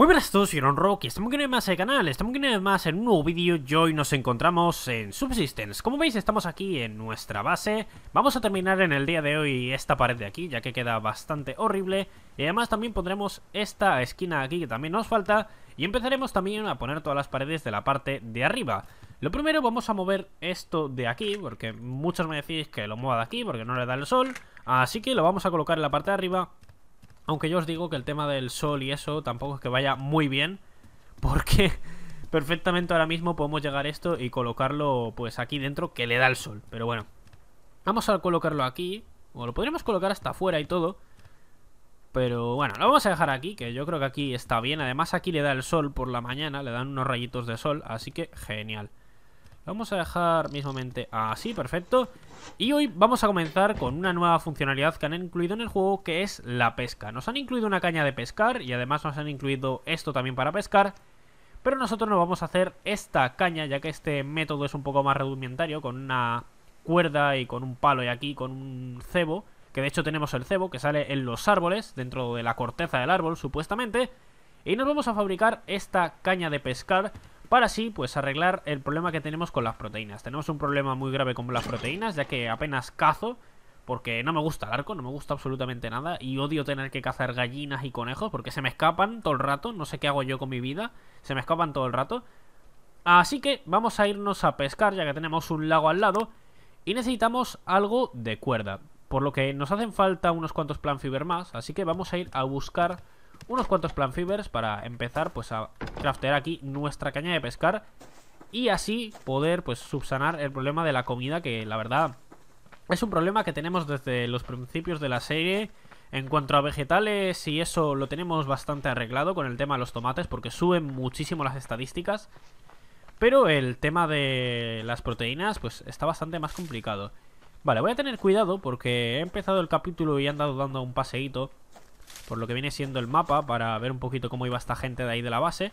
Muy buenas a todos, soy Ron y estamos una vez más en el canal, estamos una vez más en un nuevo vídeo y hoy nos encontramos en Subsistence. Como veis estamos aquí en nuestra base, vamos a terminar en el día de hoy esta pared de aquí ya que queda bastante horrible y además también pondremos esta esquina aquí que también nos falta y empezaremos también a poner todas las paredes de la parte de arriba. Lo primero vamos a mover esto de aquí porque muchos me decís que lo mueva de aquí porque no le da el sol, así que lo vamos a colocar en la parte de arriba aunque yo os digo que el tema del sol y eso tampoco es que vaya muy bien. Porque perfectamente ahora mismo podemos llegar a esto y colocarlo pues aquí dentro que le da el sol. Pero bueno. Vamos a colocarlo aquí. O lo podríamos colocar hasta afuera y todo. Pero bueno, lo vamos a dejar aquí, que yo creo que aquí está bien. Además aquí le da el sol por la mañana, le dan unos rayitos de sol, así que genial. Vamos a dejar mismamente así, perfecto Y hoy vamos a comenzar con una nueva funcionalidad que han incluido en el juego Que es la pesca Nos han incluido una caña de pescar Y además nos han incluido esto también para pescar Pero nosotros nos vamos a hacer esta caña Ya que este método es un poco más rudimentario Con una cuerda y con un palo y aquí con un cebo Que de hecho tenemos el cebo que sale en los árboles Dentro de la corteza del árbol supuestamente y nos vamos a fabricar esta caña de pescar para así pues arreglar el problema que tenemos con las proteínas. Tenemos un problema muy grave con las proteínas, ya que apenas cazo, porque no me gusta el arco, no me gusta absolutamente nada, y odio tener que cazar gallinas y conejos, porque se me escapan todo el rato, no sé qué hago yo con mi vida, se me escapan todo el rato. Así que vamos a irnos a pescar, ya que tenemos un lago al lado, y necesitamos algo de cuerda. Por lo que nos hacen falta unos cuantos plan fiber más, así que vamos a ir a buscar unos cuantos planfibers para empezar pues a craftear aquí nuestra caña de pescar y así poder pues subsanar el problema de la comida que la verdad es un problema que tenemos desde los principios de la serie en cuanto a vegetales y eso lo tenemos bastante arreglado con el tema de los tomates porque suben muchísimo las estadísticas. Pero el tema de las proteínas pues está bastante más complicado. Vale, voy a tener cuidado porque he empezado el capítulo y he andado dando un paseíto por lo que viene siendo el mapa, para ver un poquito cómo iba esta gente de ahí de la base.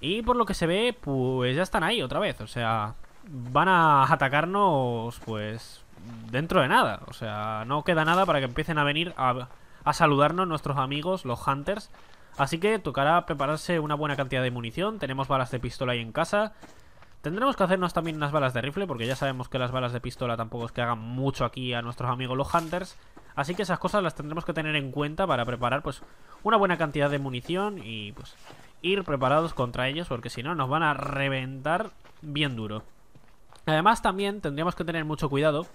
Y por lo que se ve, pues ya están ahí otra vez, o sea, van a atacarnos, pues, dentro de nada. O sea, no queda nada para que empiecen a venir a, saludarnos nuestros amigos, los Hunters. Así que tocará prepararse una buena cantidad de munición, tenemos balas de pistola ahí en casa... Tendremos que hacernos también unas balas de rifle, porque ya sabemos que las balas de pistola tampoco es que hagan mucho aquí a nuestros amigos los hunters. Así que esas cosas las tendremos que tener en cuenta para preparar pues una buena cantidad de munición y pues ir preparados contra ellos, porque si no nos van a reventar bien duro. Además también tendríamos que tener mucho cuidado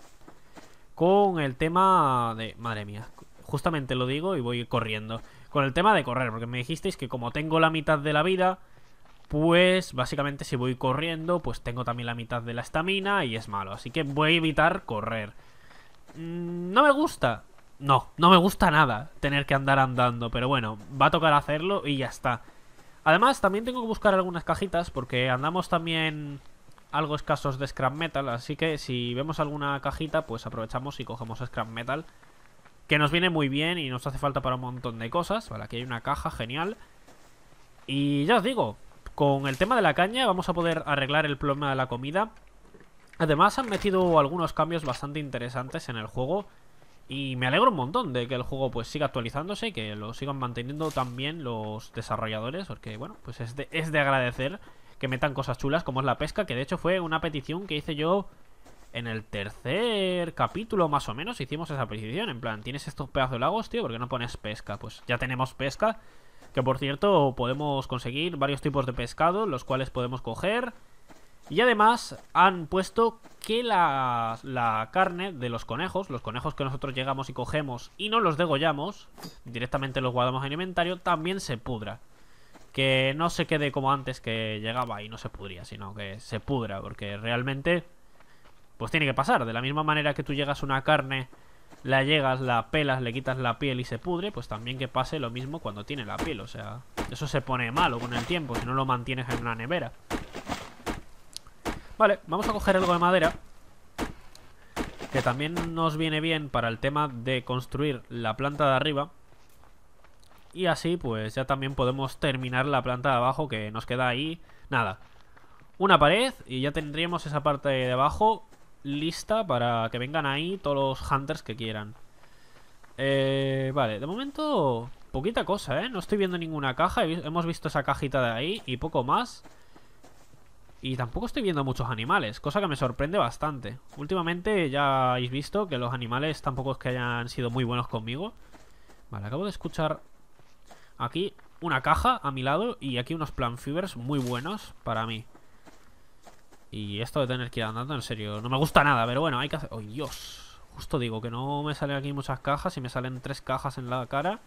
con el tema de... Madre mía, justamente lo digo y voy corriendo. Con el tema de correr, porque me dijisteis que como tengo la mitad de la vida pues básicamente si voy corriendo, pues tengo también la mitad de la estamina y es malo. Así que voy a evitar correr. Mm, no me gusta. No, no me gusta nada tener que andar andando, pero bueno, va a tocar hacerlo y ya está. Además, también tengo que buscar algunas cajitas porque andamos también algo escasos de scrap metal, así que si vemos alguna cajita, pues aprovechamos y cogemos scrap metal, que nos viene muy bien y nos hace falta para un montón de cosas. Vale, aquí hay una caja, genial. Y ya os digo, con el tema de la caña vamos a poder arreglar el problema de la comida. Además han metido algunos cambios bastante interesantes en el juego. Y me alegro un montón de que el juego pues siga actualizándose y que lo sigan manteniendo también los desarrolladores. Porque bueno, pues es de, es de agradecer que metan cosas chulas como es la pesca. Que de hecho fue una petición que hice yo en el tercer capítulo más o menos hicimos esa petición. En plan, ¿tienes estos pedazos de lagos, tío? ¿Por qué no pones pesca? Pues ya tenemos pesca. Que por cierto, podemos conseguir varios tipos de pescado, los cuales podemos coger. Y además han puesto que la, la, carne de los conejos, los conejos que nosotros llegamos y cogemos y no los degollamos, directamente los guardamos en inventario, también se pudra. Que no se quede como antes que llegaba y no se pudría, sino que se pudra, porque realmente pues tiene que pasar. De la misma manera que tú llegas una carne la llegas, la pelas, le quitas la piel y se pudre, pues también que pase lo mismo cuando tiene la piel. O sea, eso se pone malo con el tiempo si no lo mantienes en una nevera. Vale, vamos a coger algo de madera. Que también nos viene bien para el tema de construir la planta de arriba. Y así pues ya también podemos terminar la planta de abajo que nos queda ahí. Nada, una pared y ya tendríamos esa parte de abajo lista para que vengan ahí todos los hunters que quieran. Eh, vale, de momento poquita cosa, ¿eh? No estoy viendo ninguna caja. Hemos visto esa cajita de ahí y poco más. Y tampoco estoy viendo muchos animales, cosa que me sorprende bastante. Últimamente ya habéis visto que los animales tampoco es que hayan sido muy buenos conmigo. Vale, acabo de escuchar aquí una caja a mi lado y aquí unos planfibers muy buenos para mí. Y esto de tener que ir andando, en serio, no me gusta nada, pero bueno, hay que hacer... ¡Oh, Dios! Justo digo que no me salen aquí muchas cajas y me salen tres cajas en la cara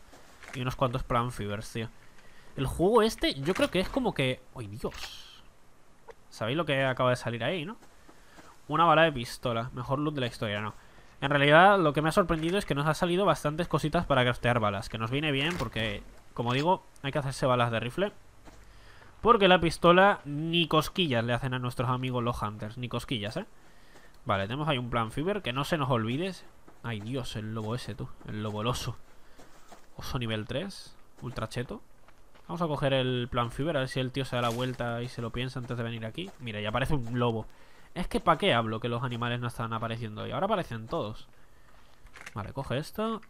y unos cuantos plan tío. El juego este, yo creo que es como que... ¡Oh, Dios! Sabéis lo que acaba de salir ahí, ¿no? Una bala de pistola. Mejor loot de la historia, no. En realidad, lo que me ha sorprendido es que nos ha salido bastantes cositas para craftear balas, que nos viene bien porque, como digo, hay que hacerse balas de rifle. Porque la pistola ni cosquillas le hacen a nuestros amigos los hunters. Ni cosquillas, ¿eh? Vale, tenemos ahí un plan fever. Que no se nos olvides. Ay, Dios, el lobo ese, tú. El lobo el oso. Oso nivel 3. Ultra cheto. Vamos a coger el plan fever. A ver si el tío se da la vuelta y se lo piensa antes de venir aquí. Mira, ya aparece un lobo. Es que ¿para qué hablo que los animales no están apareciendo hoy? Ahora aparecen todos. Vale, coge esto.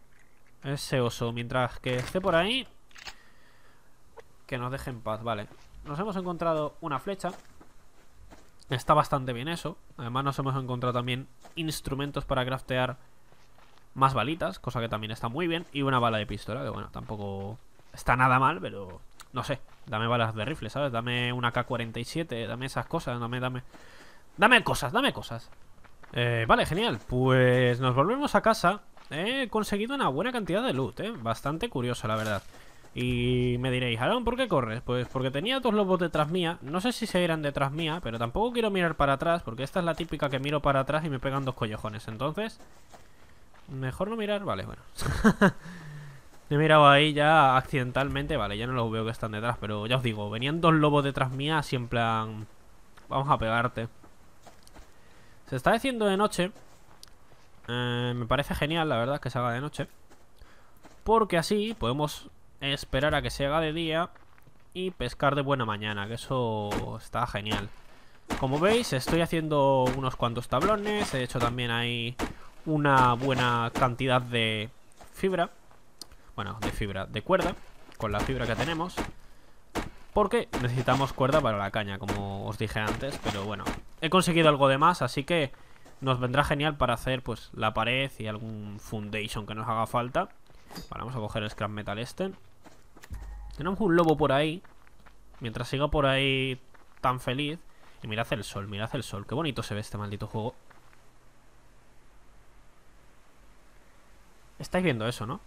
Ese oso. Mientras que esté por ahí... Que nos deje en paz, vale nos hemos encontrado una flecha. Está bastante bien eso. Además nos hemos encontrado también instrumentos para craftear más balitas, cosa que también está muy bien. Y una bala de pistola, que bueno, tampoco está nada mal, pero no sé. Dame balas de rifle, ¿sabes? Dame una K-47, dame esas cosas, dame, dame... Dame cosas, dame cosas. Eh, vale, genial. Pues nos volvemos a casa. He conseguido una buena cantidad de loot, ¿eh? Bastante curioso, la verdad. Y me diréis, Aaron, ¿por qué corres? Pues porque tenía dos lobos detrás mía. No sé si se irán detrás mía, pero tampoco quiero mirar para atrás, porque esta es la típica que miro para atrás y me pegan dos collejones. Entonces, mejor no mirar. Vale, bueno. He mirado ahí ya accidentalmente, vale, ya no los veo que están detrás, pero ya os digo, venían dos lobos detrás mía, así en plan... Vamos a pegarte. Se está haciendo de noche. Eh, me parece genial, la verdad, que se haga de noche. Porque así podemos esperar a que se haga de día y pescar de buena mañana, que eso está genial. Como veis, estoy haciendo unos cuantos tablones, he hecho también ahí una buena cantidad de fibra, bueno, de fibra, de cuerda, con la fibra que tenemos, porque necesitamos cuerda para la caña, como os dije antes, pero bueno, he conseguido algo de más, así que nos vendrá genial para hacer pues la pared y algún foundation que nos haga falta. vamos a coger el scrap metal este. Tenemos un lobo por ahí. Mientras siga por ahí tan feliz. Y mirad el sol, mirad el sol. Qué bonito se ve este maldito juego. Estáis viendo eso, ¿no?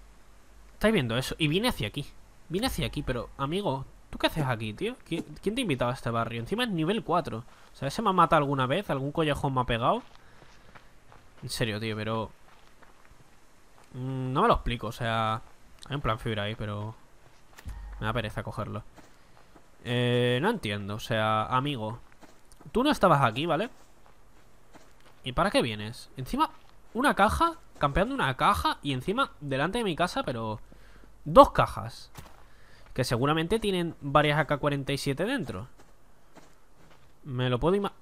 Estáis viendo eso. Y viene hacia aquí. Viene hacia aquí, pero, amigo, ¿tú qué haces aquí, tío? ¿Quién te ha invitado a este barrio? Encima es nivel 4. O sea, ¿se me ha matado alguna vez? ¿Algún collejón me ha pegado? En serio, tío, pero... Mm, no me lo explico, o sea... Hay un plan fibra ahí, pero... Me da pereza cogerlo. Eh, no entiendo, o sea, amigo. Tú no estabas aquí, ¿vale? ¿Y para qué vienes? Encima, una caja, campeando una caja y encima, delante de mi casa, pero... Dos cajas. Que seguramente tienen varias AK-47 dentro. Me lo puedo imaginar...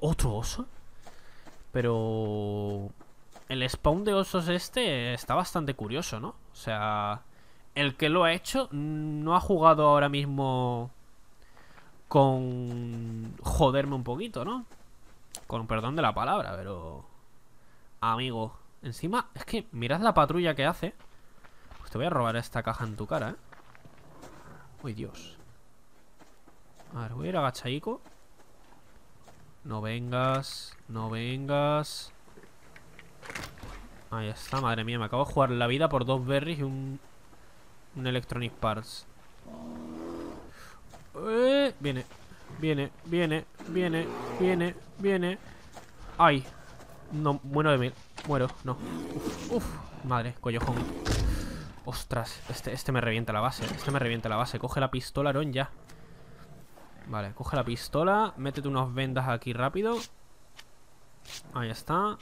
¿otro oso? Pero... El spawn de osos este está bastante curioso, ¿no? O sea el que lo ha hecho no ha jugado ahora mismo con joderme un poquito, ¿no? Con perdón de la palabra, pero... Amigo, encima, es que mirad la patrulla que hace. Pues te voy a robar esta caja en tu cara, ¿eh? Uy, Dios. A ver, voy a ir agachaico. No vengas, no vengas. Ahí está, madre mía, me acabo de jugar la vida por dos berries y un un Electronic Parts. Eh, viene, viene, viene, viene, viene, viene. Ay, no, muero de mil. Muero, no. Uf, madre, collojón. Ostras, este, este me revienta la base. Este me revienta la base. Coge la pistola, Aaron, ya. Vale, coge la pistola. Métete unas vendas aquí rápido. Ahí está.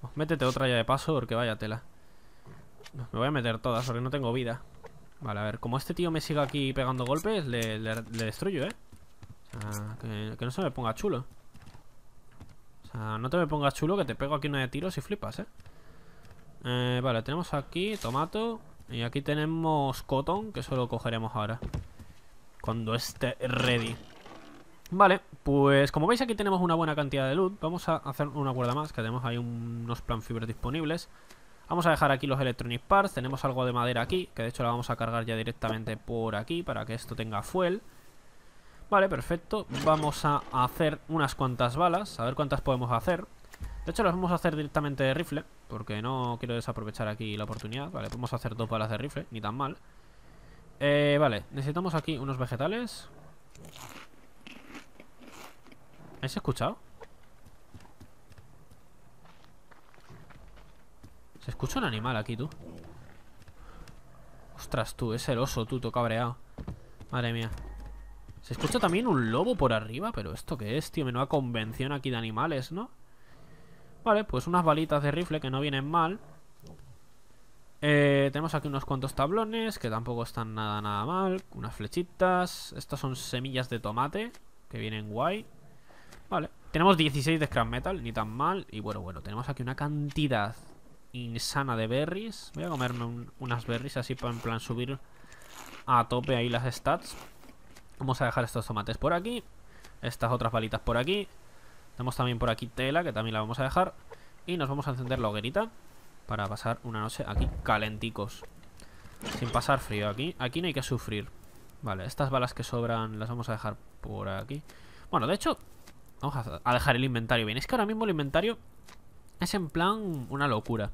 Pues métete otra ya de paso porque vaya tela. Me voy a meter todas porque no tengo vida. Vale, a ver, como este tío me siga aquí pegando golpes, le, le, destruyo, ¿eh? O sea, que, no se me ponga chulo. O sea, no te me pongas chulo que te pego aquí una de tiros y flipas, ¿eh? eh vale, tenemos aquí tomato y aquí tenemos cotón, que eso cogeremos ahora. Cuando esté ready. Vale, pues como veis aquí tenemos una buena cantidad de loot. Vamos a hacer una cuerda más, que tenemos ahí unos plan fibres disponibles. Vamos a dejar aquí los electronic parts. Tenemos algo de madera aquí, que de hecho la vamos a cargar ya directamente por aquí para que esto tenga fuel. Vale, perfecto. Vamos a hacer unas cuantas balas, a ver cuántas podemos hacer. De hecho, las vamos a hacer directamente de rifle, porque no quiero desaprovechar aquí la oportunidad. Vale, podemos hacer dos balas de rifle, ni tan mal. Eh, vale, necesitamos aquí unos vegetales. ¿Habéis escuchado? Se escucha un animal aquí, tú Ostras, tú, es el oso, tú, cabreado Madre mía Se escucha también un lobo por arriba Pero ¿esto qué es, tío? Menuda convención aquí de animales, ¿no? Vale, pues unas balitas de rifle que no vienen mal eh, tenemos aquí unos cuantos tablones que tampoco están nada nada mal. Unas flechitas. Estas son semillas de tomate que vienen guay. Vale. Tenemos 16 de scrap metal, ni tan mal. Y bueno, bueno, tenemos aquí una cantidad insana de berries. Voy a comerme unas berries así para en plan subir a tope ahí las stats. Vamos a dejar estos tomates por aquí. Estas otras balitas por aquí. Tenemos también por aquí tela, que también la vamos a dejar. Y nos vamos a encender la hoguerita para pasar una noche aquí calenticos. Sin pasar frío aquí. Aquí no hay que sufrir. Vale, estas balas que sobran las vamos a dejar por aquí. Bueno, de hecho, vamos a dejar el inventario bien. Es que ahora mismo el inventario es en plan una locura.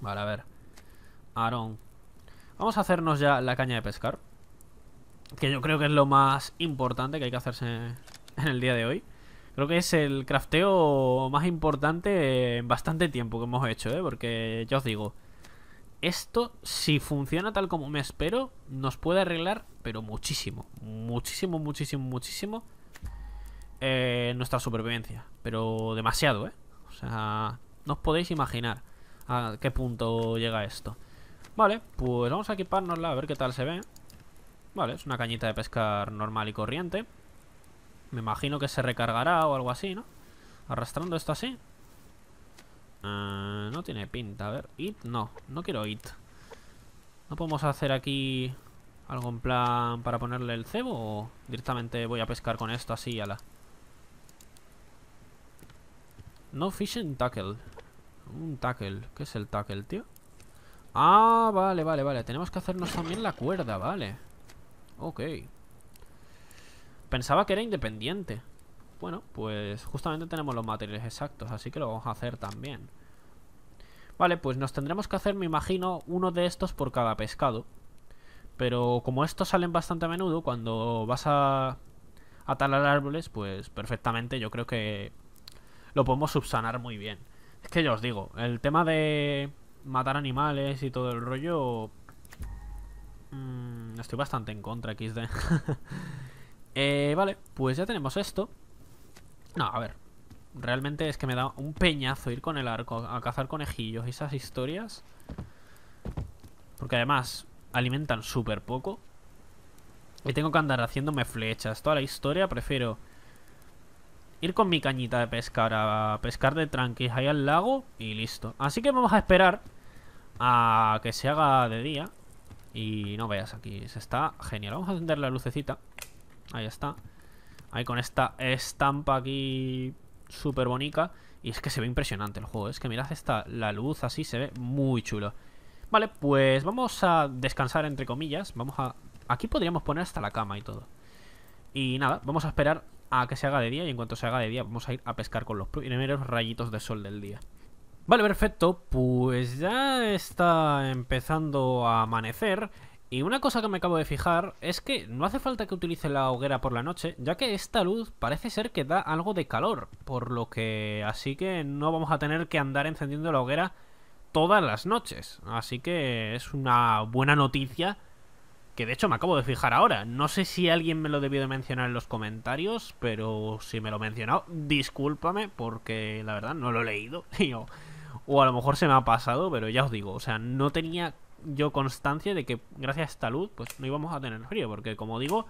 Vale, a ver. Aaron. Vamos a hacernos ya la caña de pescar. Que yo creo que es lo más importante que hay que hacerse en el día de hoy. Creo que es el crafteo más importante en bastante tiempo que hemos hecho, ¿eh? Porque ya os digo, esto, si funciona tal como me espero, nos puede arreglar, pero muchísimo, muchísimo, muchísimo, muchísimo eh, nuestra supervivencia. Pero demasiado, ¿eh? O sea, no os podéis imaginar a qué punto llega esto. Vale, pues vamos a equipárnosla a ver qué tal se ve. Vale, es una cañita de pescar normal y corriente. Me imagino que se recargará o algo así, ¿no? Arrastrando esto así. Ah, no tiene pinta, a ver. It, no, no quiero it. ¿No podemos hacer aquí algo en plan para ponerle el cebo? ¿O directamente voy a pescar con esto así y ala? No fishing tackle. Un tackle. ¿Qué es el tackle, tío? Ah, vale, vale, vale. Tenemos que hacernos también la cuerda, vale. Ok. Pensaba que era independiente. Bueno, pues justamente tenemos los materiales exactos, así que lo vamos a hacer también. Vale, pues nos tendremos que hacer, me imagino, uno de estos por cada pescado. Pero como estos salen bastante a menudo, cuando vas a, a árboles, pues perfectamente yo creo que lo podemos subsanar muy bien. Es que yo os digo, el tema de matar animales y todo el rollo... Mm, estoy bastante en contra, XD. Eh, vale, pues ya tenemos esto. No, a ver. Realmente es que me da un peñazo ir con el arco a cazar conejillos y esas historias. Porque además alimentan súper poco. Y tengo que andar haciéndome flechas. Toda la historia prefiero ir con mi cañita de pescar a pescar de tranquis ahí al lago y listo. Así que vamos a esperar a que se haga de día. Y no veas, aquí se está genial. Vamos a encender la lucecita. Ahí está. Ahí con esta estampa aquí súper bonita. Y es que se ve impresionante el juego. Es que mirad esta, la luz así se ve muy chulo. Vale, pues vamos a descansar entre comillas. Vamos a... Aquí podríamos poner hasta la cama y todo. Y nada, vamos a esperar a que se haga de día y en cuanto se haga de día vamos a ir a pescar con los primeros rayitos de sol del día. Vale, perfecto, pues ya está empezando a amanecer y una cosa que me acabo de fijar es que no hace falta que utilice la hoguera por la noche, ya que esta luz parece ser que da algo de calor, por lo que así que no vamos a tener que andar encendiendo la hoguera todas las noches, así que es una buena noticia que de hecho me acabo de fijar ahora. No sé si alguien me lo debió de mencionar en los comentarios, pero si me lo mencionado, discúlpame porque la verdad no lo he leído. o a lo mejor se me ha pasado, pero ya os digo, o sea, no tenía yo constancia de que gracias a esta luz pues no íbamos a tener frío, porque como digo,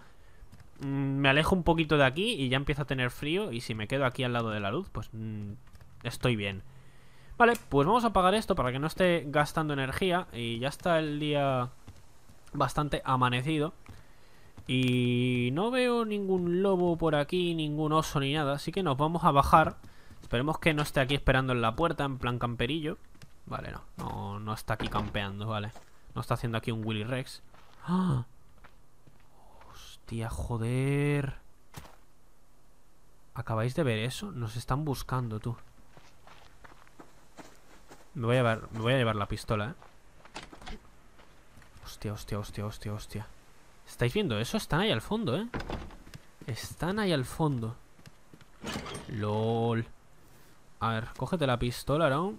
mm, me alejo un poquito de aquí y ya empiezo a tener frío y si me quedo aquí al lado de la luz pues mm, estoy bien. Vale, pues vamos a apagar esto para que no esté gastando energía y ya está el día bastante amanecido. Y no veo ningún lobo por aquí, ningún oso ni nada, así que nos vamos a bajar. Esperemos que no esté aquí esperando en la puerta, en plan camperillo. Vale, no, no, está aquí campeando, vale. No está haciendo aquí un Willy Rex. ¡Ah! Hostia, joder. ¿Acabáis de ver eso? Nos están buscando, tú. voy a llevar, me voy a llevar la pistola, ¿eh? hostia, hostia, hostia, hostia, hostia. ¿Estáis viendo eso? Están ahí al fondo, ¿eh? Están ahí al fondo. LOL. A ver, cógete la pistola, ¿no?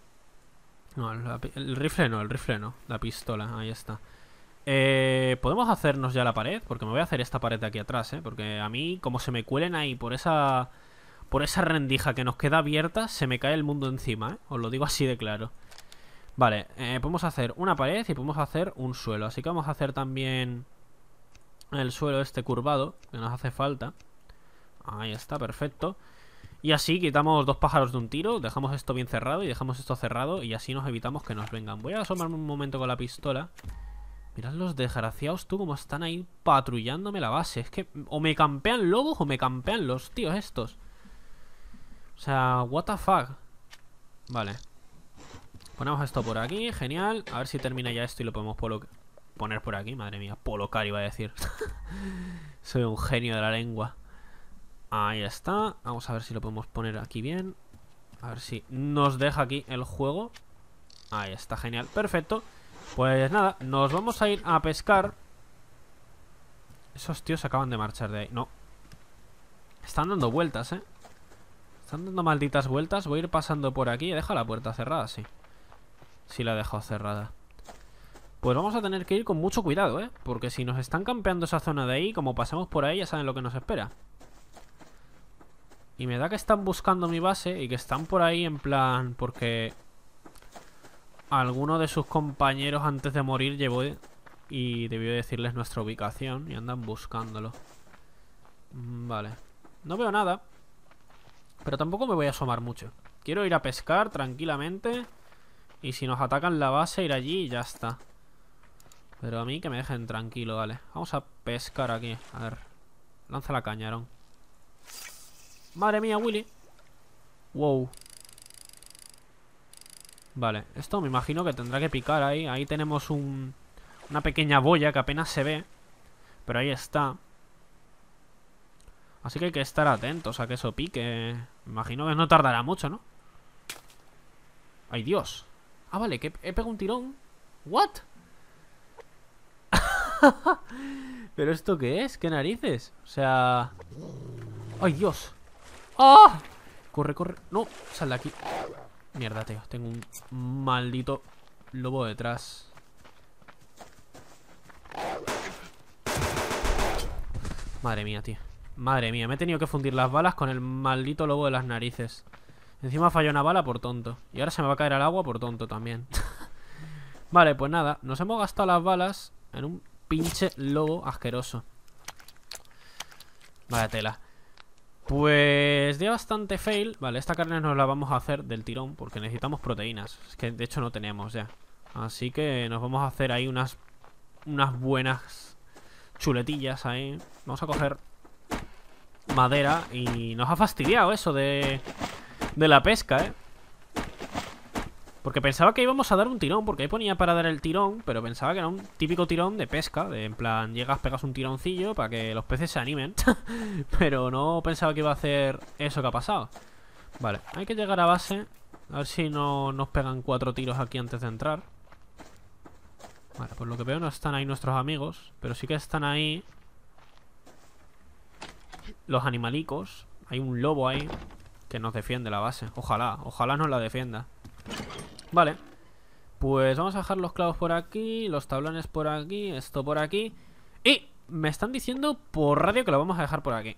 No, el rifle no, el rifle no. La pistola, ahí está. Eh, Podemos hacernos ya la pared, porque me voy a hacer esta pared de aquí atrás, ¿eh? Porque a mí, como se me cuelen ahí por esa... Por esa rendija que nos queda abierta, se me cae el mundo encima, ¿eh? Os lo digo así de claro. Vale, eh, podemos hacer una pared y podemos hacer un suelo. Así que vamos a hacer también el suelo este curvado, que nos hace falta. Ahí está, perfecto. Y así quitamos dos pájaros de un tiro, dejamos esto bien cerrado y dejamos esto cerrado y así nos evitamos que nos vengan. Voy a asomarme un momento con la pistola. Mirad los desgraciados, tú, como están ahí patrullándome la base. Es que o me campean lobos o me campean los tíos estos. O sea, what the fuck. Vale. Ponemos esto por aquí, genial. A ver si termina ya esto y lo podemos poner por aquí. Madre mía, polocar iba a decir. Soy un genio de la lengua. Ahí está. Vamos a ver si lo podemos poner aquí bien. A ver si nos deja aquí el juego. Ahí está, genial. Perfecto. Pues nada, nos vamos a ir a pescar. Esos tíos se acaban de marchar de ahí. No. Están dando vueltas, ¿eh? Están dando malditas vueltas. Voy a ir pasando por aquí. Deja la puerta cerrada, sí si la he dejado cerrada Pues vamos a tener que ir con mucho cuidado, ¿eh? Porque si nos están campeando esa zona de ahí Como pasamos por ahí ya saben lo que nos espera Y me da que están buscando mi base Y que están por ahí en plan... Porque... Alguno de sus compañeros antes de morir llevó... Y debió decirles nuestra ubicación Y andan buscándolo mm, Vale No veo nada Pero tampoco me voy a asomar mucho Quiero ir a pescar tranquilamente y si nos atacan la base, ir allí y ya está. Pero a mí que me dejen tranquilo, vale. Vamos a pescar aquí. A ver. Lanza la cañarón. Madre mía, Willy. Wow. Vale, esto me imagino que tendrá que picar ahí. Ahí tenemos un, una pequeña boya que apenas se ve. Pero ahí está. Así que hay que estar atentos a que eso pique. Me imagino que no tardará mucho, ¿no? ¡Ay, Dios! Ah, vale, que he pegado un tirón. ¿What? ¿Pero esto qué es? ¿Qué narices? O sea... ¡Ay, Dios! ¡Ah! Corre, corre. No, sal de aquí. Mierda, tío. Tengo un maldito lobo detrás. Madre mía, tío. Madre mía, me he tenido que fundir las balas con el maldito lobo de las narices. Encima falló una bala por tonto. Y ahora se me va a caer al agua por tonto también. vale, pues nada. Nos hemos gastado las balas en un pinche lobo asqueroso. Vale, tela. Pues dio bastante fail. Vale, esta carne nos la vamos a hacer del tirón porque necesitamos proteínas. Es que de hecho no tenemos ya. Así que nos vamos a hacer ahí unas, unas buenas chuletillas ahí. Vamos a coger madera y nos ha fastidiado eso de de la pesca, ¿eh? Porque pensaba que íbamos a dar un tirón, porque ahí ponía para dar el tirón, pero pensaba que era un típico tirón de pesca, de en plan, llegas, pegas un tironcillo para que los peces se animen. pero no pensaba que iba a hacer eso que ha pasado. Vale, hay que llegar a base, a ver si no nos pegan cuatro tiros aquí antes de entrar. Vale, por lo que veo no están ahí nuestros amigos, pero sí que están ahí los animalicos. Hay un lobo ahí. Que nos defiende la base. Ojalá, ojalá no la defienda. Vale. Pues vamos a dejar los clavos por aquí, los tablones por aquí, esto por aquí. Y me están diciendo por radio que lo vamos a dejar por aquí.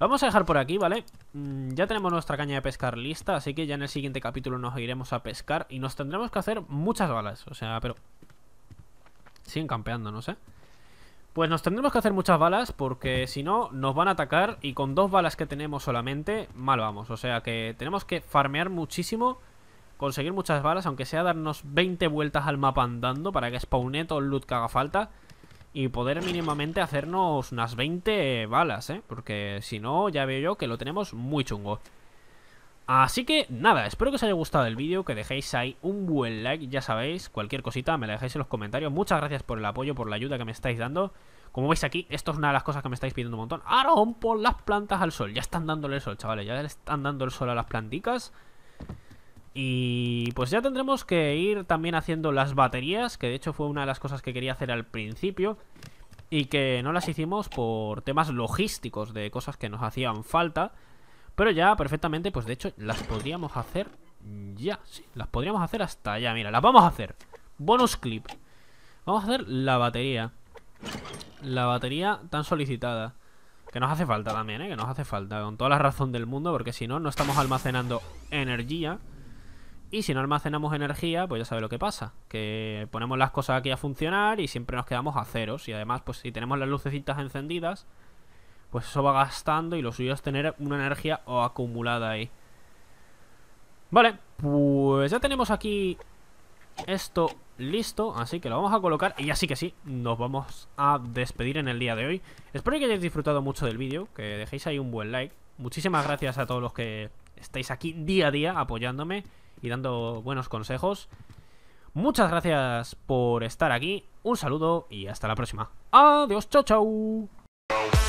Lo vamos a dejar por aquí, ¿vale? Mm, ya tenemos nuestra caña de pescar lista, así que ya en el siguiente capítulo nos iremos a pescar y nos tendremos que hacer muchas balas. O sea, pero... Siguen campeando, no sé. Pues nos tendremos que hacer muchas balas porque si no nos van a atacar y con dos balas que tenemos solamente, mal vamos. O sea que tenemos que farmear muchísimo, conseguir muchas balas, aunque sea darnos 20 vueltas al mapa andando para que spawnee todo el loot que haga falta y poder mínimamente hacernos unas 20 balas, ¿eh? Porque si no ya veo yo que lo tenemos muy chungo. Así que nada, espero que os haya gustado el vídeo, que dejéis ahí un buen like, ya sabéis, cualquier cosita me la dejáis en los comentarios. Muchas gracias por el apoyo, por la ayuda que me estáis dando. Como veis aquí, esto es una de las cosas que me estáis pidiendo un montón. Aaron, pon las plantas al sol. Ya están dándole el sol, chavales, ya están dando el sol a las planticas. Y pues ya tendremos que ir también haciendo las baterías, que de hecho fue una de las cosas que quería hacer al principio y que no las hicimos por temas logísticos de cosas que nos hacían falta. Pero ya perfectamente, pues de hecho las podríamos hacer ya, sí, las podríamos hacer hasta allá, mira, las vamos a hacer. Bonus clip. Vamos a hacer la batería. La batería tan solicitada. Que nos hace falta también, ¿eh? Que nos hace falta, con toda la razón del mundo, porque si no, no estamos almacenando energía. Y si no almacenamos energía, pues ya sabe lo que pasa. Que ponemos las cosas aquí a funcionar y siempre nos quedamos a ceros. Y además, pues si tenemos las lucecitas encendidas, pues eso va gastando y lo suyo es tener una energía acumulada ahí. Vale, pues ya tenemos aquí esto listo, así que lo vamos a colocar y así que sí, nos vamos a despedir en el día de hoy. Espero que hayáis disfrutado mucho del vídeo, que dejéis ahí un buen like. Muchísimas gracias a todos los que estáis aquí día a día apoyándome y dando buenos consejos. Muchas gracias por estar aquí, un saludo y hasta la próxima. Adiós, chao, chao.